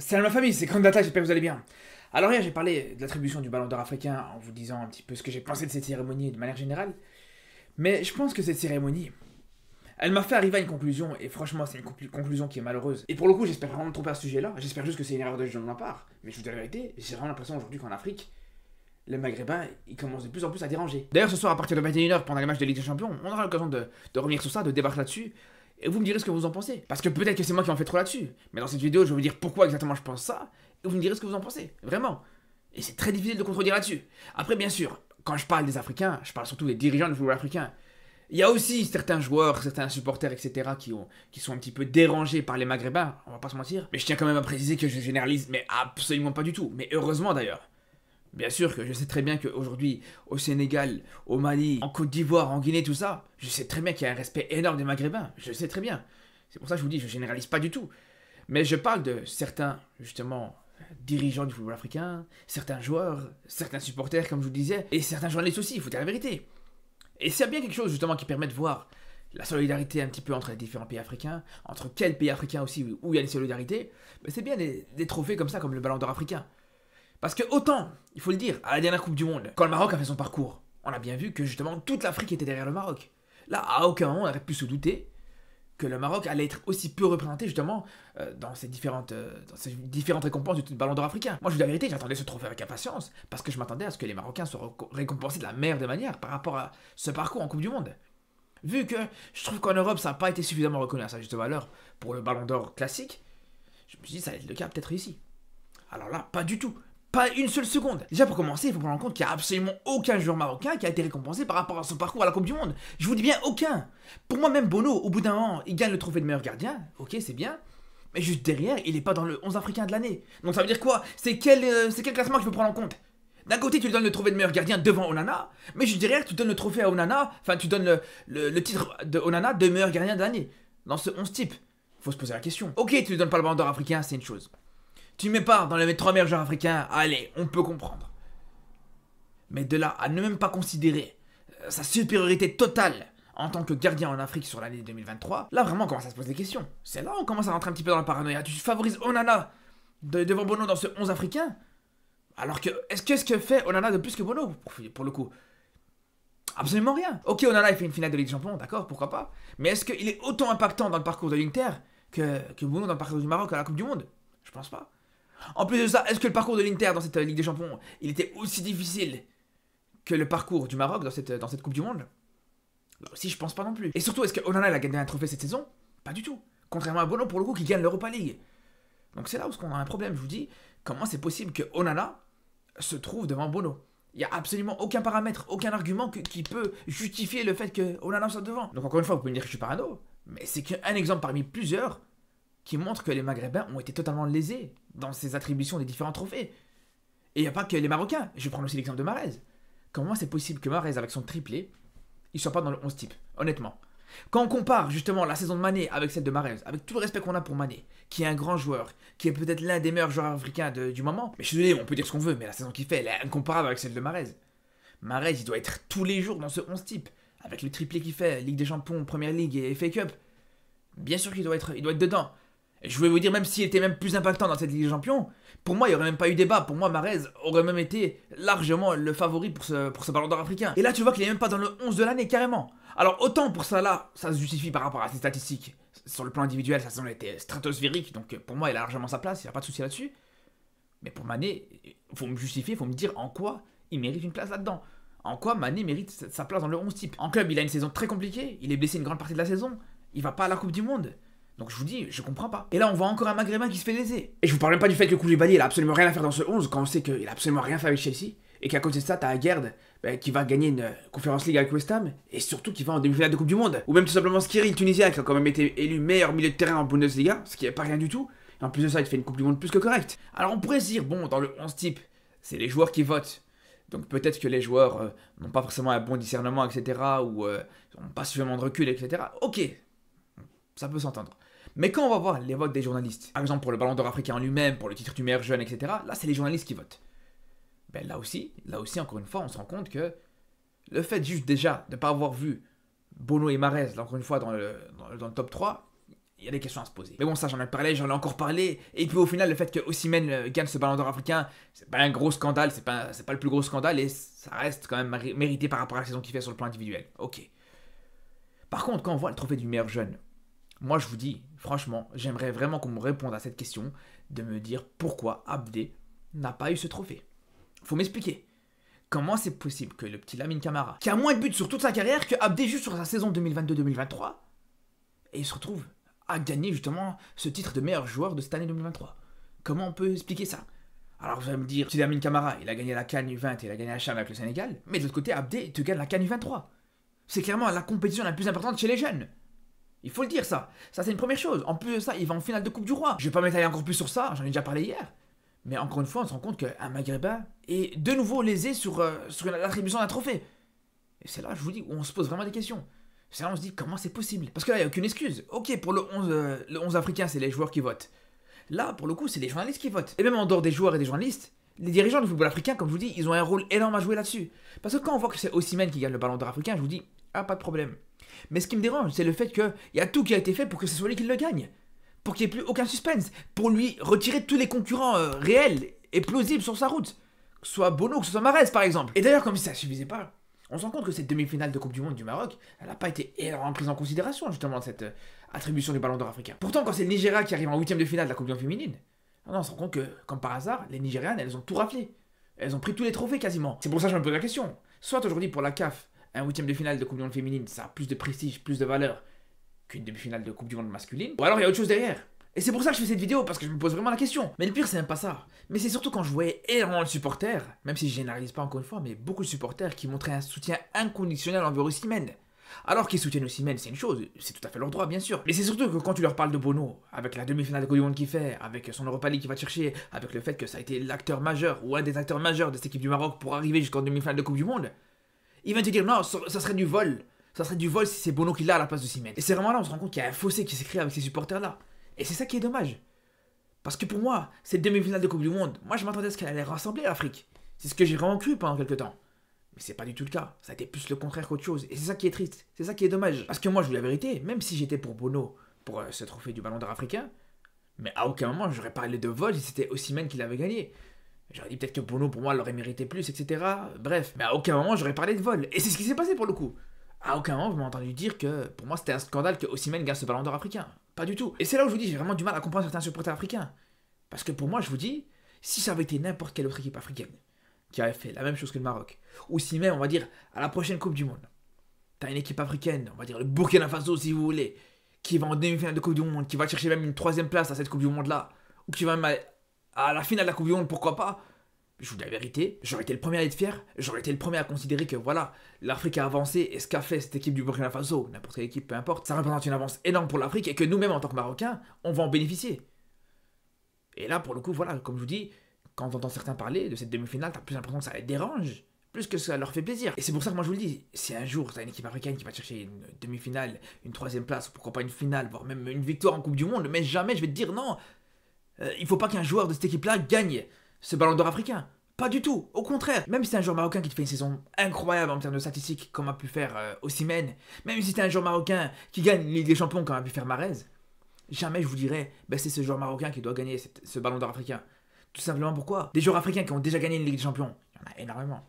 Salut ma famille, c'est data j'espère que vous allez bien. Alors hier j'ai parlé de l'attribution du ballon d'or africain en vous disant un petit peu ce que j'ai pensé de cette cérémonie de manière générale. Mais je pense que cette cérémonie, elle m'a fait arriver à une conclusion et franchement c'est une conclusion qui est malheureuse. Et pour le coup j'espère vraiment tromper à ce sujet là, j'espère juste que c'est une erreur de jeu de ma part. Mais je vous dis la vérité, j'ai vraiment l'impression aujourd'hui qu'en Afrique, les Maghrébins, ils commencent de plus en plus à déranger. D'ailleurs ce soir à partir de 21h pendant les matchs de Ligue des Champions, on aura l'occasion de, de revenir sur ça, de débattre là-dessus et vous me direz ce que vous en pensez. Parce que peut-être que c'est moi qui en fais trop là-dessus. Mais dans cette vidéo, je vais vous dire pourquoi exactement je pense ça, et vous me direz ce que vous en pensez. Vraiment. Et c'est très difficile de contredire là-dessus. Après, bien sûr, quand je parle des Africains, je parle surtout des dirigeants du football africain. Il y a aussi certains joueurs, certains supporters, etc., qui, sont un petit peu dérangés par les Maghrébins, on va pas se mentir. Mais je tiens quand même à préciser que je généralise, mais absolument pas du tout. Mais heureusement d'ailleurs. Bien sûr que je sais très bien qu'aujourd'hui, au Sénégal, au Mali, en Côte d'Ivoire, en Guinée, tout ça, je sais très bien qu'il y a un respect énorme des Maghrébins. Je sais très bien. C'est pour ça que je vous dis, je ne généralise pas du tout. Mais je parle de certains, justement, dirigeants du football africain, certains joueurs, certains supporters, comme je vous le disais, et certains journalistes aussi, il faut dire la vérité. Et c'est bien quelque chose, justement, qui permet de voir la solidarité un petit peu entre les différents pays africains, entre quels pays africains aussi où il y a une solidarité, mais ben, c'est bien des trophées comme ça, comme le Ballon d'Or africain. Parce que autant, il faut le dire, à la dernière Coupe du Monde, quand le Maroc a fait son parcours, on a bien vu que justement toute l'Afrique était derrière le Maroc. Là, à aucun moment on aurait pu se douter que le Maroc allait être aussi peu représenté justement euh, euh, dans, ces différentes, récompenses du ballon d'or africain. Moi je vous dis la vérité, j'attendais ce trophée avec impatience, parce que je m'attendais à ce que les Marocains soient récompensés de la meilleure manière par rapport à ce parcours en Coupe du Monde. Vu que je trouve qu'en Europe ça n'a pas été suffisamment reconnu à sa juste valeur pour le ballon d'or classique, je me suis dit ça allait être le cas peut-être ici. Alors là, pas du tout. Pas une seule seconde. Déjà pour commencer, il faut prendre en compte qu'il n'y a absolument aucun joueur marocain qui a été récompensé par rapport à son parcours à la Coupe du Monde. Je vous dis bien aucun. Pour moi même Bono, au bout d'un an, il gagne le trophée de meilleur gardien. Ok, c'est bien. Mais juste derrière, il n'est pas dans le 11 africain de l'année. Donc ça veut dire quoi C'est quel, euh, classement que classement qu'il faut prendre en compte d'un côté, tu lui donnes le trophée de meilleur gardien devant Onana, mais juste derrière, tu donnes le trophée à Onana, enfin, tu donnes le, titre de Onana de meilleur gardien de l'année, dans ce 11 type. Faut se poser la question. Ok, tu lui donnes pas le bandeur africain, c'est une chose. Tu mets pas dans les trois meilleurs joueurs africains, allez, on peut comprendre. Mais de là à ne même pas considérer euh, sa supériorité totale en tant que gardien en Afrique sur l'année 2023, là vraiment on commence à se poser des questions. C'est là où on commence à rentrer un petit peu dans la paranoïa. Tu favorises Onana devant Bono dans ce 11 africain Alors que, est-ce que, fait Onana de plus que Bono pour, le coup Absolument rien. Ok, Onana il fait une finale de Ligue des Champions, d'accord, pourquoi pas. Mais est-ce qu'il est autant impactant dans le parcours de l'Inter que, que Bono dans le parcours du Maroc à la Coupe du Monde Je pense pas. En plus de ça, est-ce que le parcours de l'Inter dans cette euh, Ligue des Champions, il était aussi difficile que le parcours du Maroc dans cette, euh, Coupe du Monde bah Si, je pense pas non plus. Et surtout, est-ce que Onana a gagné un trophée cette saison Pas du tout. Contrairement à Bono, pour le coup, qui gagne l'Europa League. Donc c'est là où on a un problème, je vous dis. Comment c'est possible que Onana se trouve devant Bono il n'y a absolument aucun paramètre, aucun argument qui peut justifier le fait que Onana soit devant. Donc encore une fois, vous pouvez me dire que je suis parano, mais c'est qu'un exemple parmi plusieurs qui montre que les Maghrébins ont été totalement lésés dans ces attributions des différents trophées. Et il n'y a pas que les Marocains. Je prends aussi l'exemple de Marez. Comment c'est possible que Marez, avec son triplé, il soit pas dans le 11 type Honnêtement. Quand on compare justement la saison de Mané avec celle de Marez, avec tout le respect qu'on a pour Mané, qui est un grand joueur, qui est peut-être l'un des meilleurs joueurs africains du moment, mais je suis désolé, on peut dire ce qu'on veut, mais la saison qu'il fait, elle est incomparable avec celle de Marez. Marez, il doit être tous les jours dans ce 11 type, avec le triplé qu'il fait, Ligue des Champions, Première Ligue et FA Cup. Bien sûr qu'il doit être, il doit être dedans, je voulais vous dire, même s'il était même plus impactant dans cette Ligue des Champions, pour moi, il n'y aurait même pas eu débat. Pour moi, Marez aurait même été largement le favori pour ce, pour ballon d'or africain. Et là, tu vois qu'il n'est même pas dans le 11 de l'année, carrément. Alors, autant pour ça, là, ça se justifie par rapport à ses statistiques. Sur le plan individuel, sa saison était stratosphérique, donc euh, pour moi, il a largement sa place, il n'y a pas de souci là-dessus. Mais pour Mané, il faut me justifier, il faut me dire en quoi il mérite une place là-dedans. En quoi Mané mérite sa place dans le 11 type. En club, il a une saison très compliquée, il est blessé une grande partie de la saison, il va pas à la Coupe du Monde. Donc je vous dis, je comprends pas. Et là, on voit encore un Maghrébin qui se fait léser. Et je vous parle même pas du fait que Koulibaly, il a absolument rien à faire dans ce 11, quand on sait qu'il a absolument rien fait avec Chelsea. Et qu'à côté de ça, t'as Aguerd Gerd bah, qui va gagner une euh, conférence ligue avec West Ham. Et surtout qui va en demi-finale de Coupe du Monde. Ou même tout simplement Skiri, le Tunisien, qui a quand même été élu meilleur milieu de terrain en Bundesliga, ce qui est pas rien du tout. Et en plus de ça, il fait une Coupe du Monde plus que correct. Alors on pourrait se dire, bon, dans le 11 type, c'est les joueurs qui votent. Donc peut-être que les joueurs euh, n'ont pas forcément un bon discernement, etc. Ou euh, n'ont pas suffisamment de recul, etc. Ok, ça peut s'entendre. Mais quand on va voir les votes des journalistes, par exemple pour le Ballon d'Or africain lui-même, pour le titre du meilleur jeune, etc., là c'est les journalistes qui votent. Ben là aussi, là aussi encore une fois, on se rend compte que le fait juste déjà de ne pas avoir vu Bono et Marez, encore une fois, dans le, dans top 3, il y a des questions à se poser. Mais bon, ça j'en ai parlé, j'en ai encore parlé. Et puis au final, le fait que Ossimène euh, gagne ce ballon d'or africain, c'est pas un gros scandale, c'est pas, pas le plus gros scandale et ça reste quand même mérité par rapport à la saison qu'il fait sur le plan individuel. Ok. Par contre, quand on voit le trophée du meilleur jeune, moi je vous dis, franchement, j'aimerais vraiment qu'on me réponde à cette question, de me dire pourquoi Abdé n'a pas eu ce trophée. Faut m'expliquer. Comment c'est possible que le petit Lamine Camara, qui a moins de buts sur toute sa carrière que Abdé juste sur sa saison 2022-2023, et il se retrouve à gagner justement ce titre de meilleur joueur de cette année 2023 Comment on peut expliquer ça alors vous allez me dire, petit Lamine Camara, il a gagné la CAN U20 et il a gagné la Chambre avec le Sénégal, mais de l'autre côté, Abdé, te gagne la CAN U23. C'est clairement la compétition la plus importante chez les jeunes. Il faut le dire, ça. Ça, c'est une première chose. En plus de ça, il va en finale de Coupe du Roi. Je vais pas m'étaler encore plus sur ça, j'en ai déjà parlé hier. Mais encore une fois, on se rend compte qu'un Maghrébin est de nouveau lésé sur, euh, sur l'attribution d'un trophée. Et c'est là, je vous dis, où on se pose vraiment des questions. C'est là, on se dit, comment c'est possible Parce que là, il n'y a aucune excuse. Ok, pour le 11, 11 euh, africain, c'est les joueurs qui votent. Là, pour le coup, c'est les journalistes qui votent. Et même en dehors des joueurs et des journalistes, les dirigeants du football africain, comme je vous dis, ils ont un rôle énorme à jouer là-dessus. Parce que quand on voit que c'est Ossimène qui gagne le ballon d'or africain, je vous dis, ah, pas de problème. Mais ce qui me dérange, c'est le fait qu'il y a tout qui a été fait pour que ce soit lui qui le gagne. Pour qu'il n'y ait plus aucun suspense. Pour lui retirer tous les concurrents euh, réels et plausibles sur sa route. Que ce soit Bono, que ce soit Marès par exemple. Et d'ailleurs, comme si ça suffisait pas, on se rend compte que cette demi-finale de Coupe du Monde du Maroc, elle n'a pas été énormément prise en considération justement cette euh, attribution du ballon d'or africain. Pourtant, quand c'est le Nigeria qui arrive en huitième de finale de la Coupe du Monde féminine, on se rend compte que, comme par hasard, les Nigérianes, elles ont tout raflé. Elles ont pris tous les trophées quasiment. C'est pour ça que je me pose la question. Soit aujourd'hui pour la CAF, un huitième de finale de Coupe du Monde féminine, ça a plus de prestige, plus de valeur qu'une demi-finale de Coupe du Monde masculine. Ou alors il y a autre chose derrière. Et c'est pour ça que je fais cette vidéo, parce que je me pose vraiment la question. Mais le pire, c'est même pas ça. Mais c'est surtout quand je voyais énormément de supporters, même si je généralise pas encore une fois, mais beaucoup de supporters qui montraient un soutien inconditionnel envers Ousimène. Alors qu'ils soutiennent Ousimène, c'est une chose, c'est tout à fait leur droit, bien sûr. Mais c'est surtout que quand tu leur parles de Bono, avec la demi-finale de Coupe du Monde qu'il fait, avec son Europa League qu'il va chercher, avec le fait que ça a été l'acteur majeur ou un des acteurs majeurs de cette équipe du Maroc pour arriver jusqu'en demi-finale de Coupe du Monde, il va te dire non, ça serait du vol. Ça serait du vol si c'est Bono qui l'a à la place de Simen. Et c'est vraiment là on se rend compte qu'il y a un fossé qui s'écrit avec ces supporters-là. Et c'est ça qui est dommage. Parce que pour moi, cette demi-finale de Coupe du Monde, moi je m'attendais à ce qu'elle allait rassembler l'Afrique. C'est ce que j'ai vraiment cru pendant quelques temps. Mais c'est pas du tout le cas. Ça a été plus le contraire qu'autre chose. Et c'est ça qui est triste. C'est ça qui est dommage. Parce que moi, je vous la vérité, même si j'étais pour Bono, pour euh, ce trophée du ballon d'or africain, mais à aucun moment j'aurais parlé de vol si c'était Ossimène qui l'avait gagné. J'aurais dit peut-être que nous, pour moi aurait mérité plus, etc. Bref, mais à aucun moment j'aurais parlé de vol. Et c'est ce qui s'est passé pour le coup. À aucun moment vous m'avez entendu dire que pour moi c'était un scandale que Ossimène gagne ce ballon d'or africain. Pas du tout. Et c'est là où je vous dis, j'ai vraiment du mal à comprendre certains supporters africains. Parce que pour moi, je vous dis, si ça avait été n'importe quelle autre équipe africaine qui avait fait la même chose que le Maroc, ou si même, on va dire, à la prochaine Coupe du Monde, t'as une équipe africaine, on va dire le Burkina Faso si vous voulez, qui va en demi-finale de Coupe du Monde, qui va chercher même une troisième place à cette Coupe du Monde-là, ou qui va même à la finale de la Coupe du Monde, pourquoi pas Je vous dis la vérité, j'aurais été le premier à être fier, j'aurais été le premier à considérer que voilà, l'Afrique a avancé et ce qu'a fait cette équipe du Burkina Faso, n'importe quelle équipe, peu importe, ça représente une avance énorme pour l'Afrique et que nous-mêmes en tant que Marocains, on va en bénéficier. Et là, pour le coup, voilà, comme je vous dis, quand on entend certains parler de cette demi-finale, t'as plus l'impression que ça les dérange plus que ça leur fait plaisir. Et c'est pour ça que moi je vous le dis, si un jour t'as une équipe africaine qui va chercher une demi-finale, une troisième place, ou pourquoi pas une finale, voire même une victoire en Coupe du Monde, mais jamais je vais te dire non, il euh, il faut pas qu'un joueur de cette équipe-là gagne ce ballon d'or africain. Pas du tout, au contraire. Même si c'est un joueur marocain qui te fait une saison incroyable en termes de statistiques, comme a pu faire euh, Ossimène, même si c'est un joueur marocain qui gagne une Ligue des Champions, comme a pu faire Marez, jamais je vous dirais, bah, c'est ce joueur marocain qui doit gagner ce ballon d'or africain. Tout simplement pourquoi Des joueurs africains qui ont déjà gagné une Ligue des Champions, il y en a énormément.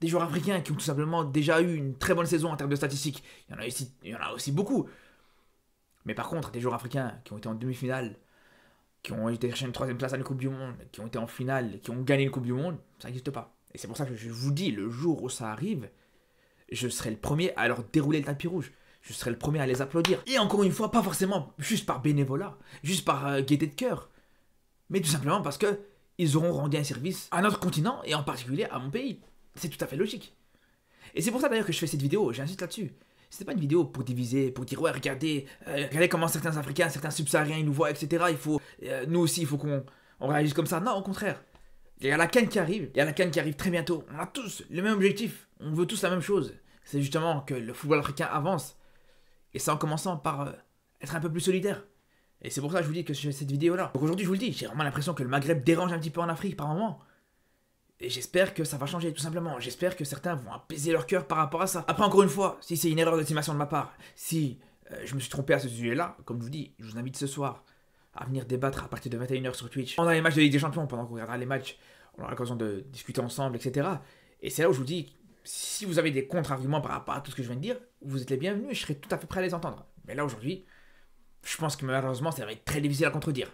Des joueurs africains qui ont tout simplement déjà eu une très bonne saison en termes de statistiques, il y en a aussi, il y en a aussi beaucoup. Mais par contre, des joueurs africains qui ont été en demi-finale qui ont été chercher une troisième place à la Coupe du Monde, qui ont été en finale, qui ont gagné une Coupe du Monde, ça n'existe pas. Et c'est pour ça que je vous dis, le jour où ça arrive, je serai le premier à leur dérouler le tapis rouge. Je serai le premier à les applaudir. Et encore une fois, pas forcément juste par bénévolat, juste par euh, gaieté de cœur, mais tout simplement parce que ils auront rendu un service à notre continent et en particulier à mon pays. C'est tout à fait logique. Et c'est pour ça d'ailleurs que je fais cette vidéo, j'insiste là-dessus. C'était pas une vidéo pour diviser, pour dire ouais, regardez, euh, regardez comment certains Africains, certains subsahariens ils nous voient, etc. Il faut, euh, nous aussi, il faut qu'on on réagisse comme ça. Non, au contraire. Il y a la canne qui arrive, il y a la canne qui arrive très bientôt. On a tous le même objectif, on veut tous la même chose. C'est justement que le football africain avance. Et c'est en commençant par euh, être un peu plus solidaire. Et c'est pour ça que je vous dis que je fais cette vidéo là. Donc aujourd'hui, je vous le dis, j'ai vraiment l'impression que le Maghreb dérange un petit peu en Afrique par moment. Et j'espère que ça va changer, tout simplement. J'espère que certains vont apaiser leur cœur par rapport à ça. Après, encore une fois, si c'est une erreur d'estimation de ma part, si euh, je me suis trompé à ce sujet-là, comme je vous dis, je vous invite ce soir à venir débattre à partir de 21h sur Twitch. Pendant les matchs de Ligue des Champions, pendant qu'on regardera les matchs, on aura l'occasion de discuter ensemble, etc. Et c'est là où je vous dis, si vous avez des contre-arguments par rapport à tout ce que je viens de dire, vous êtes les bienvenus et je serai tout à fait prêt à les entendre. Mais là, aujourd'hui, je pense que malheureusement, ça va être très difficile à contredire.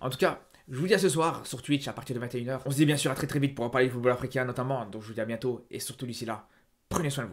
En tout cas, je vous dis à ce soir sur Twitch à partir de 21h. On se dit bien sûr à très très vite pour en parler du football africain notamment. Donc je vous dis à bientôt et surtout d'ici là, prenez soin de vous.